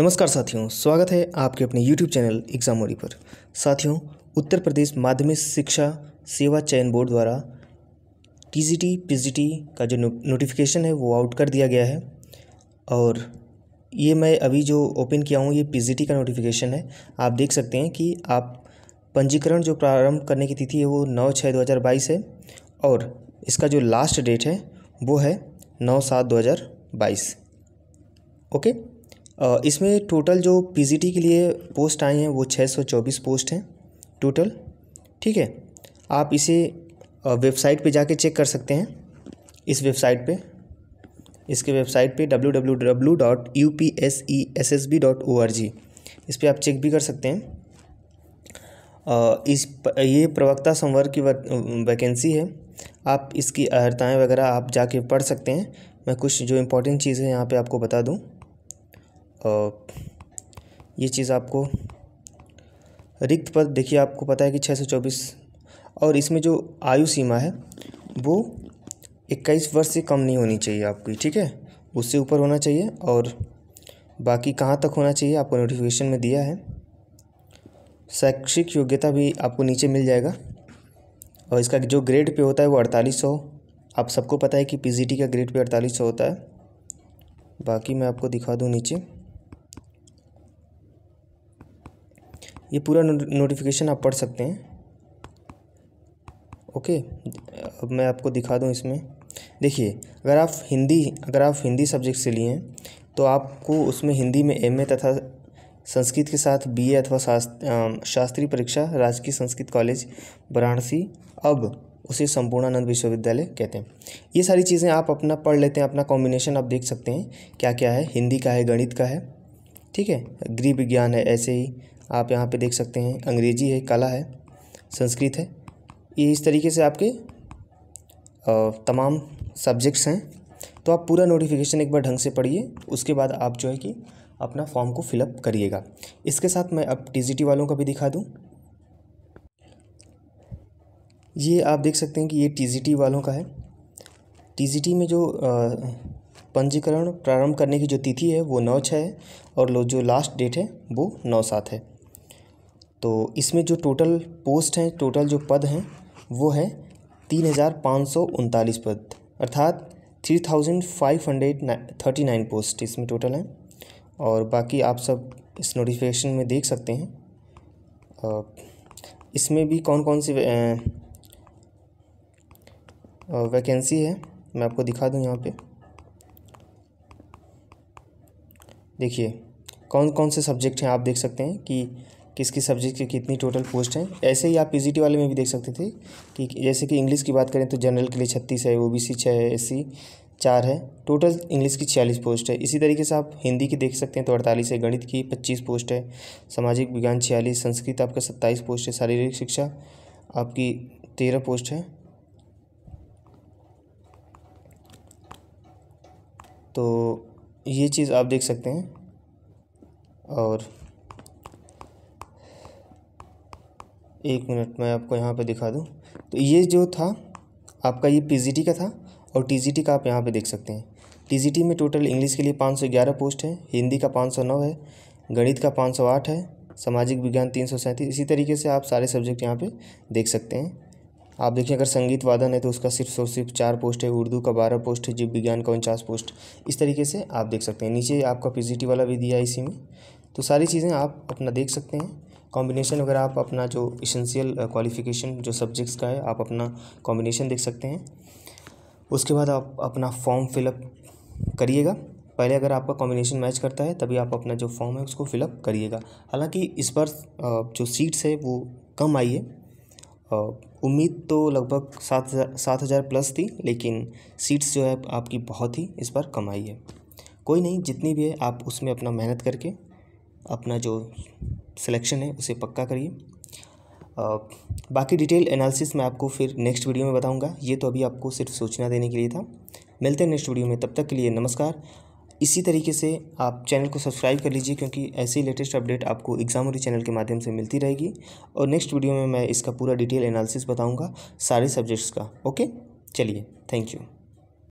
नमस्कार साथियों स्वागत है आपके अपने YouTube चैनल एग्जाम पर साथियों उत्तर प्रदेश माध्यमिक शिक्षा सेवा चयन बोर्ड द्वारा टीजीटी पीजीटी का जो नोटिफिकेशन है वो आउट कर दिया गया है और ये मैं अभी जो ओपन किया हूँ ये पीजीटी का नोटिफिकेशन है आप देख सकते हैं कि आप पंजीकरण जो प्रारंभ करने की तिथि है वो नौ छः दो हज़ार बाईस है और इसका जो लास्ट डेट है वो है नौ सात दो हज़ार बाईस ओके इसमें टोटल जो पीजीटी के लिए पोस्ट आए हैं वो 624 पोस्ट हैं टोटल ठीक है आप इसे वेबसाइट पे जाके चेक कर सकते हैं इस वेबसाइट पे इसके वेबसाइट पे www.upsessb.org इस पर आप चेक भी कर सकते हैं इस ये प्रवक्ता संवर्ग की वैकेंसी है आप इसकी अर्हताएँ वगैरह आप जाके पढ़ सकते हैं मैं कुछ जो इम्पोर्टेंट चीज़ें यहाँ पे आपको बता दूँ ये चीज़ आपको रिक्त पद देखिए आपको पता है कि छः सौ चौबीस और इसमें जो आयु सीमा है वो इक्कीस वर्ष से कम नहीं होनी चाहिए आपकी ठीक है उससे ऊपर होना चाहिए और बाकी कहाँ तक होना चाहिए आपको नोटिफिकेशन में दिया है शैक्षिक योग्यता भी आपको नीचे मिल जाएगा और इसका जो ग्रेड पे होता है वो अड़तालीस सौ आप सबको पता है कि पीजीटी का ग्रेड पे अड़तालीस सौ होता है बाकी मैं आपको दिखा दूँ नीचे ये पूरा नोटिफिकेशन आप पढ़ सकते हैं ओके अब मैं आपको दिखा दूँ इसमें देखिए अगर आप हिंदी अगर आप हिंदी सब्जेक्ट से लिए हैं तो आपको उसमें हिंदी में एम तथा संस्कृत के साथ बीए अथवा शास्त्रीय परीक्षा राजकीय संस्कृत कॉलेज वाराणसी अब उसे संपूर्णानंद विश्वविद्यालय कहते हैं ये सारी चीज़ें आप अपना पढ़ लेते हैं अपना कॉम्बिनेशन आप देख सकते हैं क्या क्या है हिंदी का है गणित का है ठीक है गृह विज्ञान है ऐसे ही आप यहाँ पे देख सकते हैं अंग्रेजी है कला है संस्कृत है ये इस तरीके से आपके तमाम सब्जेक्ट्स हैं तो आप पूरा नोटिफिकेशन एक बार ढंग से पढ़िए उसके बाद आप जो है कि अपना फॉर्म को फिलअप करिएगा इसके साथ मैं अब टी वालों का भी दिखा दूँ ये आप देख सकते हैं कि ये टी वालों का है टी में जो पंजीकरण प्रारंभ करने की जो तिथि है वो नौ छः है और जो लास्ट डेट है वो नौ सात है तो इसमें जो टोटल पोस्ट हैं टोटल जो पद हैं वो है तीन हज़ार पाँच सौ उनतालीस पद अर्थात three thousand five hundred thirty nine post इसमें टोटल हैं और बाकी आप सब इस नोटिफिकेशन में देख सकते हैं इसमें भी कौन कौन सी वैकेंसी है मैं आपको दिखा दूं यहाँ पे देखिए कौन कौन से सब्जेक्ट हैं आप देख सकते हैं कि किसकी सब्जेक्ट की कितनी टोटल पोस्ट हैं ऐसे ही आप पीजीटी वाले में भी देख सकते थे कि जैसे कि इंग्लिश की बात करें तो जनरल के लिए छत्तीस है ओबीसी छः है एस सी चार है टोटल इंग्लिश की छियालीस पोस्ट है इसी तरीके से आप हिंदी की देख सकते हैं तो अड़तालीस है गणित की पच्चीस पोस्ट है सामाजिक विज्ञान छियालीस संस्कृत आपका सत्ताईस पोस्ट है शारीरिक शिक्षा आपकी तेरह पोस्ट है तो ये चीज़ आप देख सकते हैं और एक मिनट मैं आपको यहाँ पर दिखा दूँ तो ये जो था आपका ये पी का था और टी का आप यहाँ पर देख सकते हैं टी में टोटल इंग्लिश के लिए 511 पोस्ट है हिंदी का 509 है गणित का 508 है सामाजिक विज्ञान तीन इसी तरीके से आप सारे सब्जेक्ट यहाँ पे देख सकते हैं आप देखिए अगर संगीत वादन है तो उसका सिर्फ और सिर्फ चार पोस्ट है उर्दू का बारह पोस्ट है जीव विज्ञान का उनचास पोस्ट इस तरीके से आप देख सकते हैं नीचे आपका पीजीटी वाला भी दिया है इसी में तो सारी चीज़ें आप अपना देख सकते हैं कॉम्बिनेशन वगैरह आप अपना जो इसेंशियल क्वालिफिकेशन जो सब्जेक्ट्स का है आप अपना कॉम्बिनेशन देख सकते हैं उसके बाद आप अपना फॉर्म फिलअप करिएगा पहले अगर आपका कॉम्बिनेशन मैच करता है तभी आप अपना जो फॉर्म है उसको फिलअप करिएगा हालांकि इस बार जो सीट्स है वो कम आई है उम्मीद तो लगभग सात हज़ार सात हज़ार प्लस थी लेकिन सीट्स जो है आपकी बहुत ही इस बार कम आई है कोई नहीं जितनी भी है आप उसमें अपना मेहनत करके अपना जो सिलेक्शन है उसे पक्का करिए बाकी डिटेल एनालिसिस मैं आपको फिर नेक्स्ट वीडियो में बताऊंगा ये तो अभी आपको सिर्फ सूचना देने के लिए था मिलते हैं नेक्स्ट वीडियो में तब तक के लिए नमस्कार इसी तरीके से आप चैनल को सब्सक्राइब कर लीजिए क्योंकि ऐसे ही लेटेस्ट अपडेट आपको एग्जाम चैनल के माध्यम से मिलती रहेगी और नेक्स्ट वीडियो में मैं इसका पूरा डिटेल एनालिसिस बताऊँगा सारे सब्जेक्ट्स का ओके चलिए थैंक यू